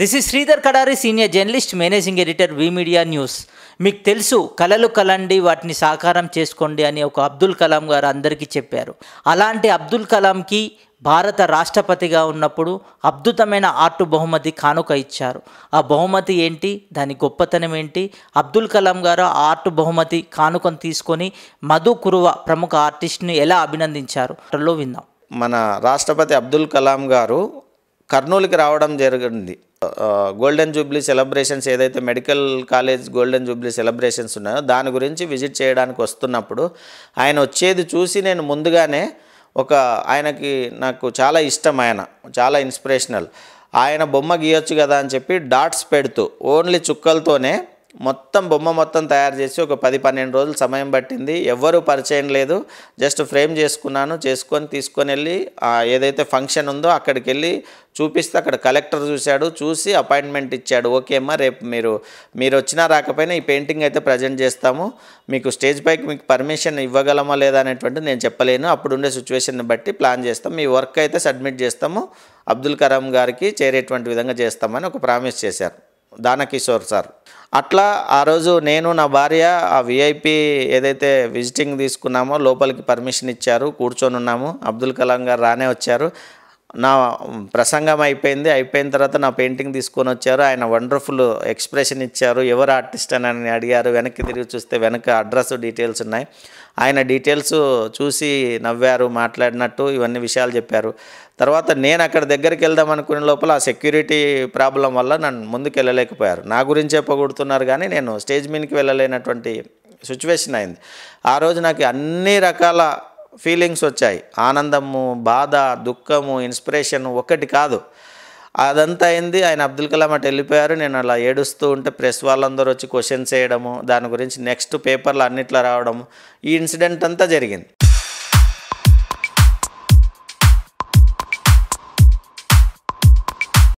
this is Sridhar Kadari senior journalist managing editor V media news మీకు తెలుసు కలలు కలండి వాటిని సాకారం చేసుకోండి అని ఒక అబ్దుల్ కలాం గారు అందరికీ చెప్పారు అలాంటి అబ్దుల్ కలాంకి భారత రాష్ట్రపతిగా ఉన్నప్పుడు అద్భుతమైన ఆర్టు బహుమతి కానుక ఇచ్చారు ఆ బహుమతి ఏంటి దాని గొప్పతనం ఏంటి అబ్దుల్ కలాం గారు ఆ ఆర్టు బహుమతి కానుకను తీసుకొని మధు కురువ ప్రముఖ ఆర్టిస్ట్ని ఎలా అభినందించారు విందాం మన రాష్ట్రపతి అబ్దుల్ కలాం గారు కర్నూలుకి రావడం జరిగింది గోల్డెన్ జూబ్లీ సెలబ్రేషన్స్ ఏదైతే medical college golden jubilee celebrations ఉన్నాయో దాని గురించి విజిట్ చేయడానికి వస్తున్నప్పుడు ఆయన వచ్చేది చూసి నేను ముందుగానే ఒక ఆయనకి నాకు చాలా ఇష్టం ఆయన చాలా ఇన్స్పిరేషనల్ ఆయన బొమ్మ గీయొచ్చు కదా అని చెప్పి డాట్స్ పెడుతూ ఓన్లీ చుక్కలతోనే మొత్తం బొమ్మ మొత్తం తయారు చేసి ఒక పది పన్నెండు రోజులు సమయం పట్టింది ఎవ్వరు పరిచయం లేదు జస్ట్ ఫ్రేమ్ చేసుకున్నాను చేసుకొని తీసుకొని వెళ్ళి ఏదైతే ఫంక్షన్ ఉందో అక్కడికి వెళ్ళి చూపిస్తే అక్కడ కలెక్టర్ చూశాడు చూసి అపాయింట్మెంట్ ఇచ్చాడు ఓకే అమ్మా రేపు మీరు మీరు వచ్చినా రాకపోయినా ఈ పెయింటింగ్ అయితే ప్రజెంట్ చేస్తాము మీకు స్టేజ్ పైకి మీకు పర్మిషన్ ఇవ్వగలమా లేదా అనేటువంటిది నేను చెప్పలేను అప్పుడు ఉండే సిచ్యువేషన్ని బట్టి ప్లాన్ చేస్తాం మీ వర్క్ అయితే సబ్మిట్ చేస్తాము అబ్దుల్ కరామ్ గారికి చేరేటువంటి విధంగా చేస్తామని ఒక ప్రామిస్ చేశారు దానకిషోర్ సార్ అట్లా ఆ రోజు నేను నా భార్య ఆ విఐపి ఏదైతే విజిటింగ్ తీసుకున్నామో లోపలికి పర్మిషన్ ఇచ్చారు కూర్చొని ఉన్నాము అబ్దుల్ కలాం గారు రానే వచ్చారు నా ప్రసంగం అయిపోయింది అయిపోయిన తర్వాత నా పెయింటింగ్ తీసుకొని వచ్చారు ఆయన వండర్ఫుల్ ఎక్స్ప్రెషన్ ఇచ్చారు ఎవరు ఆర్టిస్ట్ అని అడిగారు వెనక్కి తిరిగి చూస్తే వెనక అడ్రస్ డీటెయిల్స్ ఉన్నాయి ఆయన డీటెయిల్స్ చూసి నవ్వారు మాట్లాడినట్టు ఇవన్నీ విషయాలు చెప్పారు తర్వాత నేను అక్కడ దగ్గరికి వెళ్దాం అనుకునే లోపల ఆ సెక్యూరిటీ ప్రాబ్లం వల్ల నన్ను ముందుకు వెళ్ళలేకపోయారు నా గురించే పొగుడుతున్నారు కానీ నేను స్టేజ్ మీదకి వెళ్ళలేనటువంటి సిచ్యువేషన్ అయింది ఆ రోజు నాకు అన్ని రకాల ఫీలింగ్స్ వచ్చాయి ఆనందము బాధ దుఃఖము ఇన్స్పిరేషన్ ఒక్కటి కాదు అదంతా అయింది ఆయన అబ్దుల్ కలాం అటు వెళ్ళిపోయారు నేను అలా ఏడుస్తూ ఉంటే ప్రెస్ వాళ్ళందరూ వచ్చి క్వశ్చన్స్ చేయడము దాని గురించి నెక్స్ట్ పేపర్లు అన్నిట్లో రావడము ఈ ఇన్సిడెంట్ అంతా జరిగింది